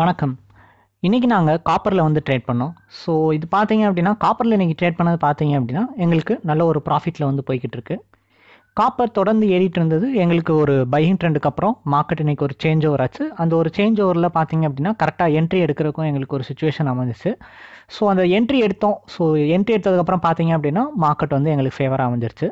வணக்கம் இன்றைக்கி நாங்கள் காப்பரில் வந்து ட்ரேட் பண்ணோம் ஸோ இது பார்த்தீங்க அப்படின்னா காப்பரில் இன்றைக்கி ட்ரேட் பண்ணது பார்த்தீங்க அப்படின்னா எங்களுக்கு நல்ல ஒரு ப்ராஃபிட்டில் வந்து போய்கிட்டு இருக்கு காப்பர் தொடர்ந்து ஏறிட்டு இருந்தது எங்களுக்கு ஒரு பையிங் ட்ரெண்டுக்கு அப்புறம் மார்க்கெட் இன்றைக்கி ஒரு சேஞ்ச் ஓவர் ஆச்சு அந்த ஒரு சேஞ்ச் ஓவரில் பார்த்தீங்க அப்படின்னா கரெக்டாக என்ட்ரி எடுக்கிறதுக்கும் எங்களுக்கு ஒரு சுச்சுவேஷன் அமைஞ்சிச்சு ஸோ அந்த என்ட்ரி எடுத்தோம் ஸோ என்ட்ரி எடுத்ததுக்கப்புறம் பார்த்தீங்க அப்படின்னா மார்க்கெட் வந்து எங்களுக்கு ஃபேவராக அமைஞ்சிருச்சு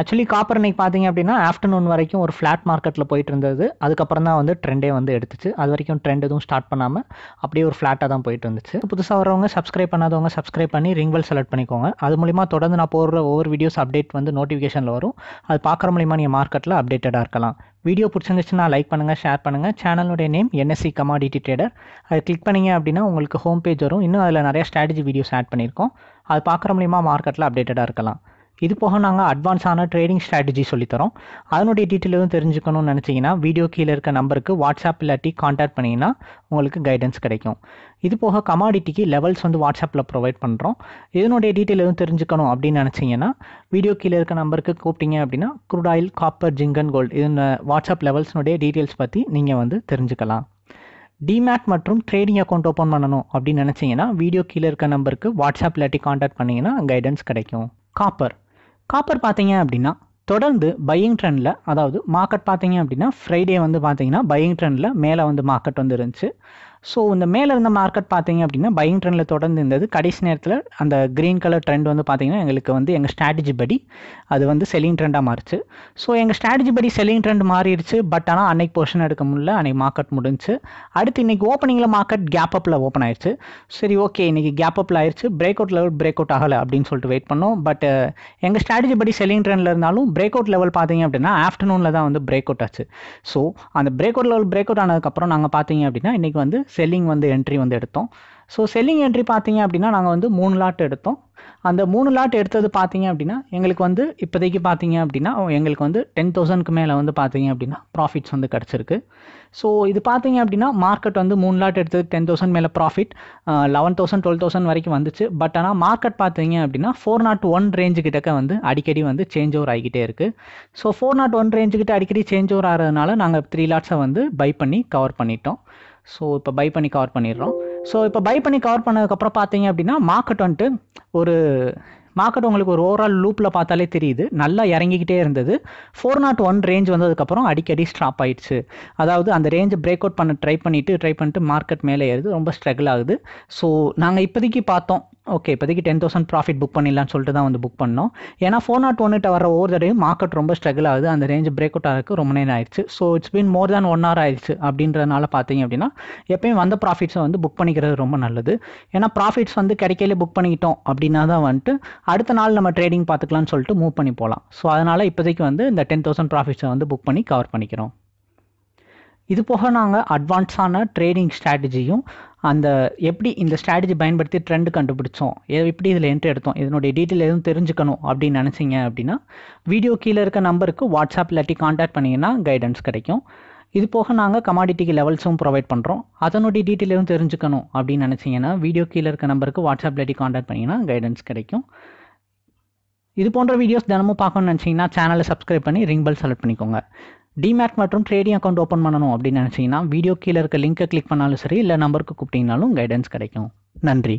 ஆக்சுவலி காப்பர் அன்னைக்கு பார்த்தீங்க அப்படின்னா ஆஃப்டர்நூன் வரைக்கும் ஒரு ஃப்ளாட் மார்க்கெட்டில் போயிட்டு இருந்தது அதுக்கப்புறம் தான் வந்து ட்ரெண்டே வந்து எடுத்துச்சு அது வரைக்கும் ட்ரெண்ட் எதுவும் ஸ்டார்ட் பண்ணாமல் அப்படியே ஒரு ஃப்ளாட்டாக தான் போயிட்டு இருந்துச்சு புதுசாக வரவங்க சப்ஸ்கிரைப் பண்ணாதவங்க சப்ஸ்கிரைப் பண்ணி ரிங்வெல் செலக்ட் பண்ணிக்கோங்க அது மூலிமா தொடர்ந்து நான் போடுற ஒவ்வொரு வீடியோஸ் அப்டேட் வந்து நோட்டிஃபிகேஷனில் வரும் அது பார்க்குற மூலிமா நீங்கள் மார்க்கெட்டில் அப்டேட்டடாக இருக்கலாம் வீடியோ பிடிச்சிருந்துச்சுன்னா லைக் பண்ணுங்கள் ஷேர் பண்ணுங்கள் சேனலுடைய நேம் என்எஸ்சி கமாடிட்டி ட்ரேடர் அதை கிளிக் பண்ணிங்க அப்படின்னா உங்களுக்கு ஹோம் பேஜ் வரும் இன்னும் அதில் நிறைய ஸ்ட்ராட்டஜி வீடியோஸ் ஆட் பண்ணியிருக்கோம் அது பார்க்குற மூலிமா மார்க்கெட்டில் அப்டேட்டடாக இருக்கலாம் இது போக நாங்கள் அட்வான்ஸான ட்ரேடிங் ஸ்ட்ராட்டஜி சொல்லித்தரோம் அதனுடைய டீட்டெயில் எதுவும் தெரிஞ்சுக்கணும்னு நினச்சிங்கன்னா வீடியோ கீழே இருக்க நம்பருக்கு வாட்ஸ்அப் இல்லாட்டி காண்டாக்ட் பண்ணிங்கன்னா உங்களுக்கு கைடன்ஸ் கிடைக்கும் இது போக கமாடிட்டிக்கு லெவல்ஸ் வந்து வாட்ஸ்அப்பில் ப்ரொவைட் பண்ணுறோம் இதனுடைய டீட்டெயில் எதுவும் தெரிஞ்சுக்கணும் அப்படின்னு நினச்சிங்கன்னா வீடியோ கீழே இருக்க நம்பருக்கு கூப்பிட்டீங்க அப்படின்னா குரூட் ஆயில் காப்பர் ஜிங்கன் கோல்டு இது வாட்ஸ்அப் லெவல்ஸ்னுடைய டீட்டெயில்ஸ் பற்றி நீங்கள் வந்து தெரிஞ்சுக்கலாம் டிமேட் மற்றும் ட்ரேடிங் அக்கௌண்ட் ஓப்பன் பண்ணணும் அப்படின்னு நினச்சிங்கன்னா வீடியோ கீழே இருக்க நம்பருக்கு வாட்ஸ்அப் இல்லாட்டி காண்டாக்ட் பண்ணிங்கன்னா கைடன்ஸ் கிடைக்கும் காப்பர் காப்பர் பார்த்தீங்க அப்படின்னா தொடர்ந்து பையிங் ட்ரெண்டில் அதாவது மார்க்கெட் பார்த்தீங்க அப்படின்னா ஃப்ரைடே வந்து பார்த்தீங்கன்னா பையிங் ட்ரெண்டில் மேலே வந்து மார்க்கெட் வந்து இருந்துச்சு ஸோ இந்த மேலே இருந்த மார்க்கெட் பார்த்தீங்க அப்படின்னா பையிங் ட்ரெண்டில் தொடர்ந்து இருந்தது கடைசி நேரத்தில் அந்த க்ரீன் கலர் ட்ரெண்ட் வந்து பார்த்தீங்கன்னா எங்களுக்கு வந்து எங்கள் ஸ்ட்ராட்டஜி படி அது வந்து செல்லிங் ட்ரெண்டாக மாறிச்சு ஸோ எங்கள் ஸ்ட்ராட்டஜி படி செல்லிங் ட்ரெண்ட் மாறிடுச்சு பட் ஆனால் அன்னைக்கு போர்ஷன் எடுக்க முடியல அன்னைக்கு மார்க்கெட் முடிஞ்சு அடுத்து இன்றைக்கி ஓப்பனிங்கில் மார்க்கெட் கேப் அப்பில் ஓப்பன் ஆயிடுச்சு சரி ஓகே இன்றைக்கி கேப் அப்பில் ஆயிடுச்சு break out level break out ஆகலை அப்படின்னு சொல்லிட்டு வெயிட் பண்ணோம் பட் எங்கள் ஸ்ட்ராட்டஜி படி செல்லிங் ட்ரெண்டில் இருந்தாலும் பிரேக் அவுட் லெவல் பார்த்தீங்க அப்படின்னா ஆஃப்டர்நூனில் தான் வந்து பிரேக் அவுட் ஆச்சு ஸோ அந்த break out level break out ஆனதுக்கப்புறம் நாங்கள் பார்த்தீங்க அப்படின்னா இன்றைக்கி வந்து செல்லிங் வந்து என்ட்ரி வந்து எடுத்தோம் ஸோ செல்லிங் என்ட்ரி பார்த்தீங்க அப்படின்னா நாங்கள் வந்து மூணு லாட் எடுத்தோம் அந்த மூணு லாட் எடுத்தது பார்த்தீங்க அப்படின்னா எங்களுக்கு வந்து இப்போதைக்கு பார்த்தீங்க அப்படின்னா எங்களுக்கு வந்து டென் தௌசண்ட்க்கு மேலே வந்து பார்த்தீங்க அப்படின்னா ப்ராஃபிட்ஸ் வந்து கிடச்சிருக்கு ஸோ இது பார்த்தீங்க அப்படின்னா மார்க்கெட் வந்து மூணு லாட் எடுத்தது டென் தௌசண்ட் மேலே profit eleven thousand twelve thousand வரைக்கும் வந்துச்சு பட் ஆனால் மார்க்கெட் பார்த்தீங்க அப்படின்னா ஃபோர் நாட் ஒன் ரேஞ்சு கிட்டக்க வந்து அடிக்கடி வந்து சேஞ்ச் ஓவர் ஆகிக்கிட்டே இருக்குது ஸோ ஃபோர் நாட் ஒன் ரேஞ்சுக்கிட்ட அடிக்கடி சேஞ்ச் ஓவர் ஆகிறதுனால நாங்கள் த்ரீ லாட்ஸை வந்து பை பண்ணி கவர் பண்ணிட்டோம் ஸோ இப்போ பை பண்ணி கவர் பண்ணிடுறோம் ஸோ இப்போ பை பண்ணி கவர் பண்ணதுக்கப்புறம் பார்த்தீங்க அப்படின்னா மார்க்கெட் வந்துட்டு ஒரு மார்க்கெட் உங்களுக்கு ஒரு ஓவரால் லூப்பில் பார்த்தாலே தெரியுது நல்லா இறங்கிக்கிட்டே இருந்தது ஃபோர் நாட் ஒன் ரேஞ்ச் வந்ததுக்கப்புறம் அடிக்கடி ஸ்டாப் ஆயிடுச்சு அதாவது அந்த ரேஞ்ச் பிரேக் அவுட் பண்ண ட்ரை பண்ணிவிட்டு ட்ரை பண்ணிட்டு மார்க்கெட் மேலே ஏறுது ரொம்ப ஸ்ட்ரகிள் ஆகுது ஸோ நாங்கள் இப்போதைக்கு பார்த்தோம் ஓகே இப்போதைக்கு டென் தௌசண்ட் ப்ராஃபிட் புக் பண்ணிடலாம்னு சொல்லிட்டு தான் வந்து புக் பண்ணோம் ஏன்னா ஃபோர் நாட் ஒன்னு வர ஒவ்வொரு தடையும் மார்க்கெட் ரொம்ப ஸ்ட்ரகிள் ஆகுது அந்த ரேஞ்ச் பிரேக் அவுட் ஆகிறதுக்கு ரொம்ப நேரம் ஆயிடுச்சு so it's been more than one hour ஆயிடுச்சு அப்படின்றதுனால பார்த்தீங்க அப்படின்னா எப்பயும் வந்த ப்ராஃபிட்ஸை வந்து புக் பண்ணிக்கிறது ரொம்ப நல்லது ஏன்னா ப்ராஃபிட்ஸ் வந்து கிடைக்கல புக் பண்ணிக்கிட்டோம் அப்படின்னா தான் வந்துட்டு அடுத்த நாள் நம்ம ட்ரேடிங் பார்த்துக்கலாம்னு சொல்லிட்டு மூவ் பண்ணி போகலாம் ஸோ அதனால் இப்போதைக்கு வந்து இந்த டென் தௌசண்ட் ப்ராஃபிட்ஸை வந்து புக் பண்ணி கவர் பண்ணிக்கிறோம் இது போக நாங்கள் அட்வான்ஸான ட்ரேடிங் ஸ்ட்ராட்டஜியும் அந்த எப்படி இந்த ஸ்ட்ராட்டஜி பயன்படுத்தி ட்ரெண்டு கண்டுபிடிச்சோம் எப்படி இதில் என்ட்ரி எடுத்தோம் இதனுடைய டீட்டெயில் எதுவும் தெரிஞ்சுக்கணும் அப்படின்னு நினச்சிங்க அப்படின்னா வீடியோ கீழே இருக்க நம்பருக்கு வாட்ஸ்அப் இல்லாட்டி காண்டாக்ட் பண்ணிங்கன்னா கைடன்ஸ் கிடைக்கும் இது போக நாங்கள் கமாடிட்டிக்கு லெவல்ஸும் ப்ரொவைட் பண்ணுறோம் அதனுடைய டீட்டெயில் எதுவும் தெரிஞ்சுக்கணும் அப்படின்னு நினச்சிங்கன்னா வீடியோ கீழே இருக்க நம்பருக்கு வாட்ஸ்அப் இல்லாட்டி காண்டாக்ட் பண்ணிங்கன்னா கைடன்ஸ் கிடைக்கும் இது போன்ற வீடியோஸ் தினமும் பார்க்கணும்னு நினச்சிங்கன்னா சேனலை சப்ஸ்கிரைப் பண்ணி ரிங் பெல் செலக்ட் பண்ணிக்கோங்க டிமேட் மற்றும் ட்ரேடிங் அக்கௌண்ட் ஓப்பன் பண்ணணும் அப்படின்னு நினச்சிங்கன்னா வீடியோ கீழே இருக்க லிங்க்கை கிளிக் பண்ணாலும் சரி இல்லை நம்பருக்கு கூப்பிட்டிங்கனாலும் கைடன்ஸ் கிடைக்கும் நன்றி